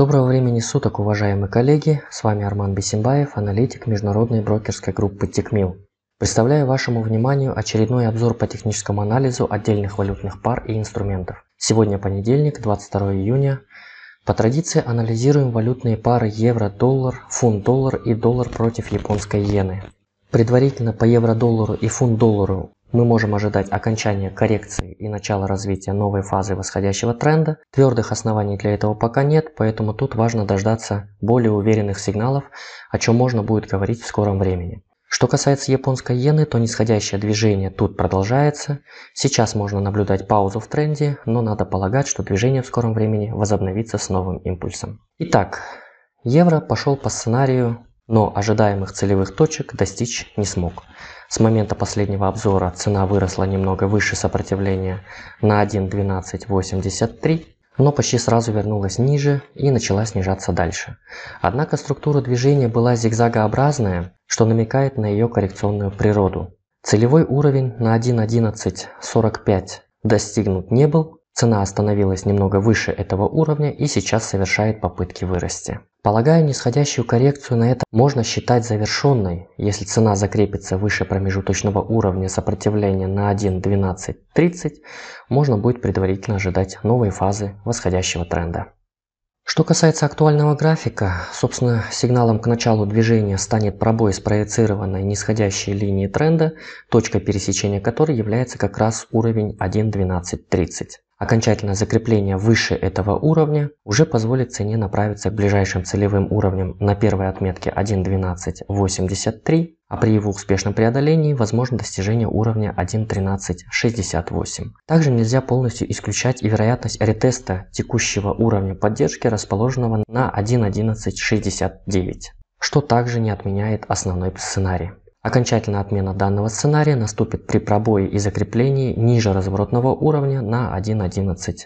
Доброго времени суток, уважаемые коллеги! С вами Арман Бесимбаев, аналитик международной брокерской группы Тикмил. Представляю вашему вниманию очередной обзор по техническому анализу отдельных валютных пар и инструментов. Сегодня понедельник, 22 июня. По традиции анализируем валютные пары евро-доллар, фунт-доллар и доллар против японской иены. Предварительно по евро-доллару и фунт-доллару мы можем ожидать окончания коррекции и начала развития новой фазы восходящего тренда. Твердых оснований для этого пока нет, поэтому тут важно дождаться более уверенных сигналов, о чем можно будет говорить в скором времени. Что касается японской иены, то нисходящее движение тут продолжается. Сейчас можно наблюдать паузу в тренде, но надо полагать, что движение в скором времени возобновится с новым импульсом. Итак, евро пошел по сценарию, но ожидаемых целевых точек достичь не смог. С момента последнего обзора цена выросла немного выше сопротивления на 1.1283, но почти сразу вернулась ниже и начала снижаться дальше. Однако структура движения была зигзагообразная, что намекает на ее коррекционную природу. Целевой уровень на 1.1145 достигнут не был, Цена остановилась немного выше этого уровня и сейчас совершает попытки вырасти. Полагаю, нисходящую коррекцию на это можно считать завершенной, если цена закрепится выше промежуточного уровня сопротивления на 1.12.30, можно будет предварительно ожидать новой фазы восходящего тренда. Что касается актуального графика, собственно, сигналом к началу движения станет пробой спроецированной нисходящей линии тренда, точка пересечения которой является как раз уровень 1.12.30. Окончательное закрепление выше этого уровня уже позволит цене направиться к ближайшим целевым уровням на первой отметке 1.12.83 а при его успешном преодолении возможно достижение уровня 1.1368. Также нельзя полностью исключать и вероятность ретеста текущего уровня поддержки, расположенного на 1.1169, что также не отменяет основной сценарий. Окончательная отмена данного сценария наступит при пробое и закреплении ниже разворотного уровня на 1.1145.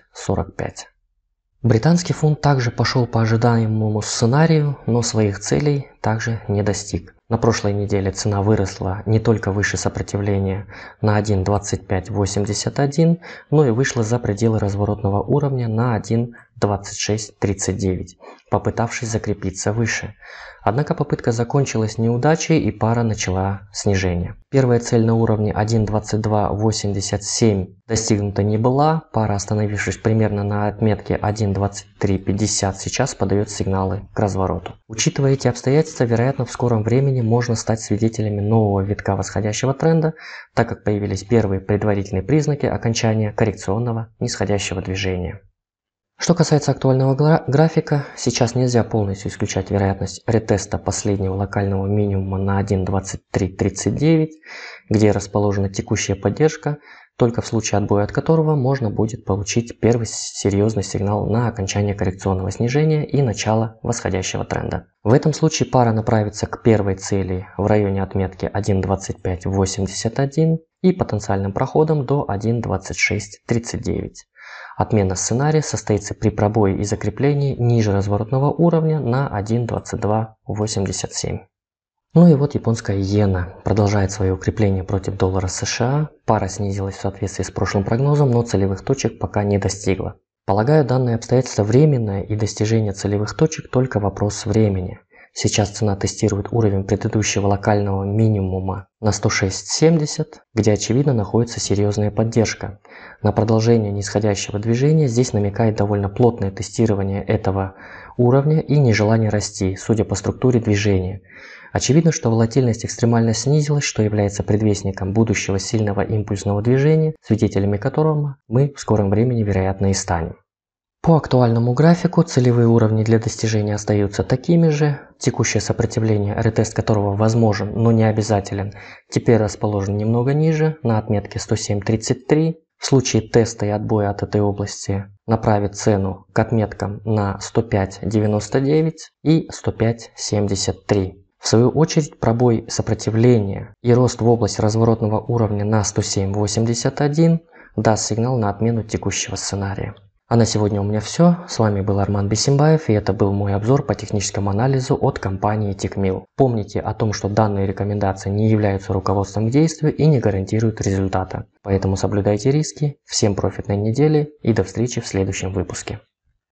Британский фунт также пошел по ожидаемому сценарию, но своих целей также не достиг. На прошлой неделе цена выросла не только выше сопротивления на 1.2581, но и вышла за пределы разворотного уровня на 1.2639, попытавшись закрепиться выше. Однако попытка закончилась неудачей и пара начала снижение. Первая цель на уровне 1.2287 достигнута не была, пара остановившись примерно на отметке 1.2350 сейчас подает сигналы к развороту. Учитывая эти обстоятельства, Месяца, вероятно, в скором времени можно стать свидетелями нового витка восходящего тренда, так как появились первые предварительные признаки окончания коррекционного нисходящего движения. Что касается актуального графика, сейчас нельзя полностью исключать вероятность ретеста последнего локального минимума на 1.2339, где расположена текущая поддержка, только в случае отбоя от которого можно будет получить первый серьезный сигнал на окончание коррекционного снижения и начало восходящего тренда. В этом случае пара направится к первой цели в районе отметки 1.2581 и потенциальным проходом до 1.2639. Отмена сценария состоится при пробое и закреплении ниже разворотного уровня на 1.2287. Ну и вот японская иена продолжает свое укрепление против доллара США. Пара снизилась в соответствии с прошлым прогнозом, но целевых точек пока не достигла. Полагаю, данное обстоятельство временное и достижение целевых точек только вопрос времени. Сейчас цена тестирует уровень предыдущего локального минимума на 106.70, где очевидно находится серьезная поддержка. На продолжение нисходящего движения здесь намекает довольно плотное тестирование этого уровня и нежелание расти, судя по структуре движения. Очевидно, что волатильность экстремально снизилась, что является предвестником будущего сильного импульсного движения, свидетелями которого мы в скором времени вероятно и станем. По актуальному графику целевые уровни для достижения остаются такими же, текущее сопротивление, ретест которого возможен, но не обязателен, теперь расположен немного ниже, на отметке 107.33. В случае теста и отбоя от этой области направит цену к отметкам на 105.99 и 105.73. В свою очередь пробой сопротивления и рост в область разворотного уровня на 107.81 даст сигнал на отмену текущего сценария. А на сегодня у меня все. С вами был Арман Бесимбаев и это был мой обзор по техническому анализу от компании TechMill. Помните о том, что данные рекомендации не являются руководством к действию и не гарантируют результата. Поэтому соблюдайте риски, всем профитной недели и до встречи в следующем выпуске.